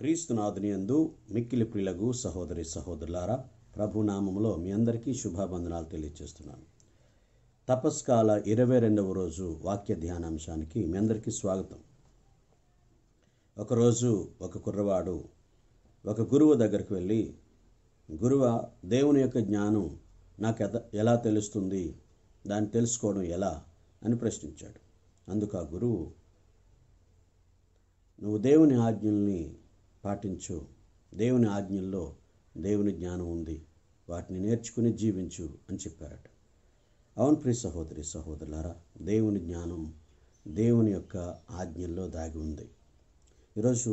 క్రీస్తునాథుని యందు మిక్కిలి ప్రిలగు సహోదరి సహోదరులారా ప్రభునామంలో మీ అందరికీ శుభాబంధనాలు తెలియజేస్తున్నాను తపస్కాల ఇరవై రెండవ రోజు వాక్య ధ్యానాంశానికి మీ అందరికీ స్వాగతం ఒకరోజు ఒక కుర్రవాడు ఒక గురువు దగ్గరికి వెళ్ళి గురువ దేవుని యొక్క జ్ఞానం నాకు ఎలా తెలుస్తుంది దాన్ని తెలుసుకోవడం ఎలా అని ప్రశ్నించాడు అందుకు ఆ గురువు నువ్వు దేవుని ఆజ్ఞల్ని పాటించు దేవుని ఆజ్ఞల్లో దేవుని జ్ఞానం ఉంది వాటిని నేర్చుకుని జీవించు అని చెప్పారట అవును ప్రియ సహోదరి సహోదరులారా దేవుని జ్ఞానం దేవుని యొక్క ఆజ్ఞల్లో దాగి ఉంది ఈరోజు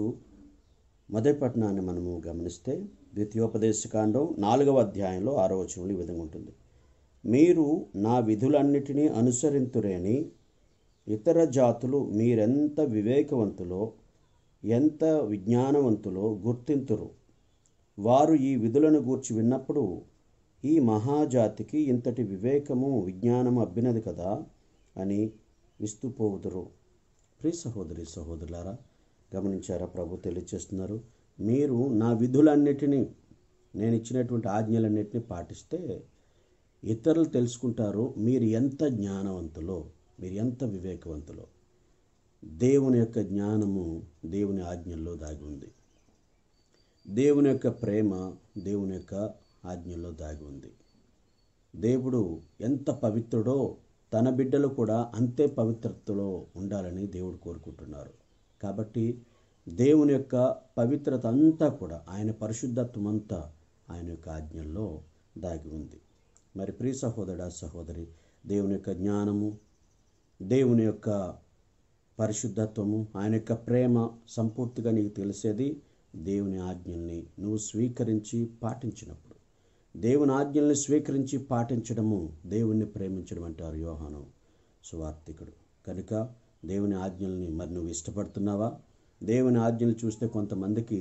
మొదటిపట్నాన్ని మనము గమనిస్తే ద్వితీయోపదేశకాండం నాలుగవ అధ్యాయంలో ఆరో వచనంలో ఈ విధంగా ఉంటుంది మీరు నా విధులన్నిటినీ అనుసరింతురేని ఇతర జాతులు మీరెంత వివేకవంతులో ఎంత విజ్ఞానవంతులో గుర్తింతురు వారు ఈ విధులను గూర్చి విన్నప్పుడు ఈ మహాజాతికి ఇంతటి వివేకము విజ్ఞానము అబ్బినది కదా అని విస్తుపోదురు ప్రీ సహోదరి సహోదరులారా గమనించారా ప్రభు తెలియచేస్తున్నారు మీరు నా విధులన్నిటినీ నేను ఇచ్చినటువంటి ఆజ్ఞలన్నిటినీ పాటిస్తే ఇతరులు తెలుసుకుంటారు మీరు ఎంత జ్ఞానవంతులో మీరు ఎంత వివేకవంతులో దేవుని యొక్క జ్ఞానము దేవుని ఆజ్ఞల్లో దాగి ఉంది దేవుని యొక్క ప్రేమ దేవుని యొక్క ఆజ్ఞల్లో దాగి ఉంది దేవుడు ఎంత పవిత్రుడో తన బిడ్డలు కూడా అంతే పవిత్రతలో ఉండాలని దేవుడు కోరుకుంటున్నారు కాబట్టి దేవుని యొక్క పవిత్రత అంతా కూడా ఆయన పరిశుద్ధత్వం అంతా ఆయన యొక్క ఆజ్ఞల్లో దాగి ఉంది మరి ప్రియ సహోదర సహోదరి దేవుని యొక్క జ్ఞానము దేవుని యొక్క పరిశుద్ధత్వము ఆయన యొక్క ప్రేమ సంపూర్తిగా నీకు తెలిసేది దేవుని ఆజ్ఞల్ని నువ్వు స్వీకరించి పాటించినప్పుడు దేవుని ఆజ్ఞల్ని స్వీకరించి పాటించడము దేవుణ్ణి ప్రేమించడం అంటారు యోహాను సువార్థికుడు కనుక దేవుని ఆజ్ఞల్ని మరి నువ్వు ఇష్టపడుతున్నావా దేవుని ఆజ్ఞలు చూస్తే కొంతమందికి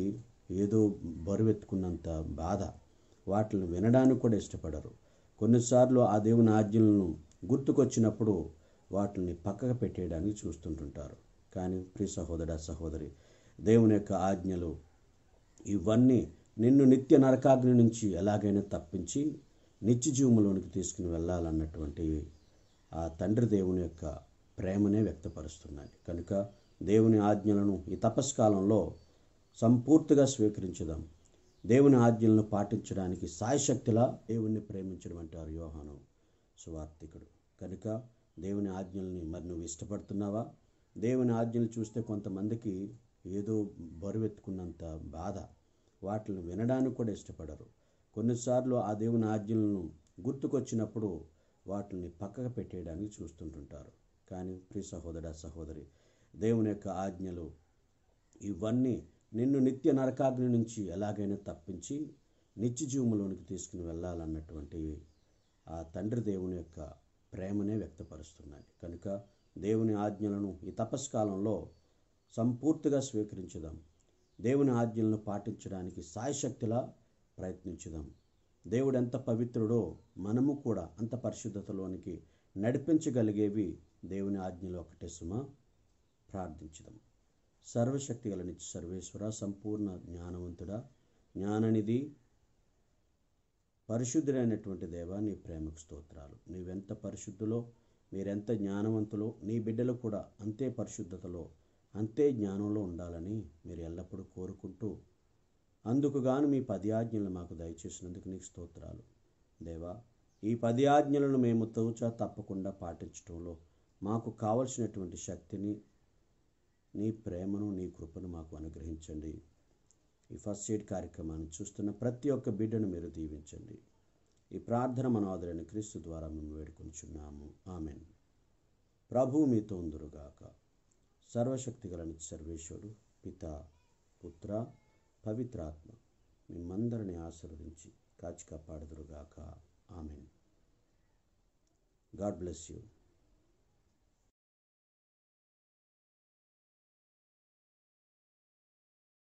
ఏదో బరువెత్తుకున్నంత బాధ వాటిని వినడానికి కూడా ఇష్టపడరు కొన్నిసార్లు ఆ దేవుని ఆజ్ఞలను గుర్తుకొచ్చినప్పుడు వాటిని పక్కకు పెట్టేయడానికి చూస్తుంటుంటారు కానీ ప్రి సహోదర సహోదరి దేవుని యొక్క ఆజ్ఞలు ఇవన్నీ నిన్ను నిత్య నరకాగ్ని నుంచి ఎలాగైనా తప్పించి నిత్య జీవంలోనికి తీసుకుని వెళ్ళాలన్నటువంటి ఆ తండ్రి దేవుని యొక్క ప్రేమనే వ్యక్తపరుస్తున్నాయి కనుక దేవుని ఆజ్ఞలను ఈ తపస్కాలంలో సంపూర్తిగా స్వీకరించడం దేవుని ఆజ్ఞలను పాటించడానికి సాయశక్తిలా దేవుణ్ణి ప్రేమించడం అంటారు యోహాను సువార్థికుడు కనుక దేవుని ఆజ్ఞల్ని మరి నువ్వు ఇష్టపడుతున్నావా దేవుని ఆజ్ఞలు చూస్తే కొంతమందికి ఏదో బరువెత్తుకున్నంత బాధ వాటిని వినడానికి కూడా ఇష్టపడరు కొన్నిసార్లు ఆ దేవుని ఆజ్ఞలను గుర్తుకొచ్చినప్పుడు వాటిని పక్కకు పెట్టేయడానికి చూస్తుంటుంటారు కానీ ప్రి సహోదర సహోదరి దేవుని యొక్క ఆజ్ఞలు ఇవన్నీ నిన్ను నిత్య నరకాగ్ని నుంచి ఎలాగైనా తప్పించి నిత్య జీవంలోనికి తీసుకుని వెళ్ళాలన్నటువంటి ఆ తండ్రి దేవుని యొక్క ప్రేమనే వ్యక్తపరుస్తున్నాయి కనుక దేవుని ఆజ్ఞలను ఈ తపస్కాలంలో సంపూర్తిగా స్వీకరించుదాం దేవుని ఆజ్ఞలను పాటించడానికి సాయశక్తిలా ప్రయత్నించుదాం దేవుడు ఎంత పవిత్రుడో మనము కూడా అంత పరిశుద్ధతలోనికి నడిపించగలిగేవి దేవుని ఆజ్ఞలు ఒకటే సుమ ప్రార్థించదాం సర్వశక్తి నిత్య సర్వేశ్వర సంపూర్ణ జ్ఞానవంతుడా జ్ఞాననిధి పరిశుద్ధులైనటువంటి దేవా నీ ప్రేమకు స్తోత్రాలు నీవెంత పరిశుద్ధులో మీరెంత జ్ఞానవంతులో నీ బిడ్డలు కూడా అంతే పరిశుద్ధతలో అంతే జ్ఞానంలో ఉండాలని మీరు ఎల్లప్పుడూ కోరుకుంటూ అందుకుగాను మీ పది ఆజ్ఞలు మాకు దయచేసినందుకు నీకు స్తోత్రాలు దేవా ఈ పది ఆజ్ఞలను మేము తోచా తప్పకుండా పాటించడంలో మాకు కావలసినటువంటి శక్తిని నీ ప్రేమను నీ కృపను మాకు అనుగ్రహించండి ఈ ఫస్ట్ ఎయిడ్ కార్యక్రమాన్ని చూస్తున్న ప్రతి ఒక్క బిడ్డను మీరు దీవించండి ఈ ప్రార్థన మనోదరైన క్రీస్తు ద్వారా మేము వేడుకొంచున్నాము ఆమెన్ ప్రభు మీతో ఉందరుగాక సర్వశక్తి గలని సర్వేశ్వరుడు పిత పుత్ర పవిత్రాత్మ మిమ్మందరిని ఆశీర్వదించి కాచి కాపాడుదురుగాక ఆమెన్ గాడ్ బ్లెస్ యూ